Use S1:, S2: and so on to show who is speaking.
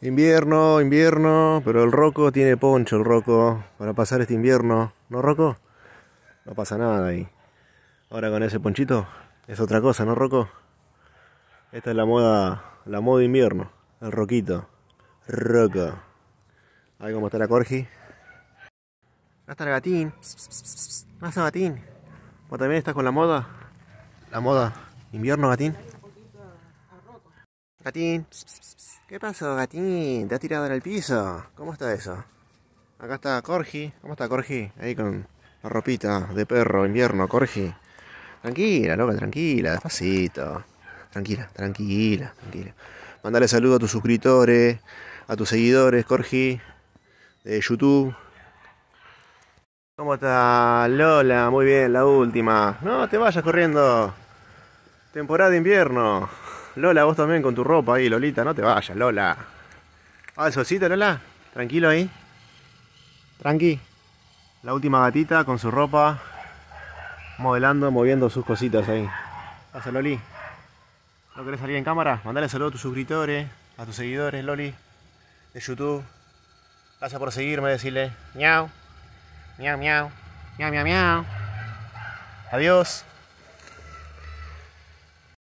S1: Invierno, invierno, pero el Roco tiene poncho, el Roco, para pasar este invierno. ¿No, Roco? No pasa nada ahí. Ahora con ese ponchito es otra cosa, ¿no, Roco? Esta es la moda, la moda invierno, el roquito. Roco. Ahí cómo está la Corgi. No está el gatín. No está el gatín. ¿Vos también estás con la moda? La moda. ¿Invierno, gatín? Gatín. ¿Qué pasó, gatín? ¿Te has tirado en el piso? ¿Cómo está eso? Acá está Corgi. ¿Cómo está Corgi? Ahí con la ropita de perro, invierno, Corgi. Tranquila, loca, tranquila, despacito. Tranquila, tranquila, tranquila. Mandale saludos a tus suscriptores, a tus seguidores, Corgi, de YouTube. ¿Cómo está Lola? Muy bien, la última. No te vayas corriendo. Temporada invierno. Lola, vos también con tu ropa ahí, Lolita, no te vayas, Lola. Ah, el Lola. Tranquilo ahí. Tranqui. La última gatita con su ropa. Modelando, moviendo sus cositas ahí. Pasa, Loli. ¿No querés salir en cámara? Mandale saludos a tus suscriptores, a tus seguidores, Loli. De YouTube. Gracias por seguirme, decirle. Miau. Miau, miau. Miau, miau, miau. Adiós.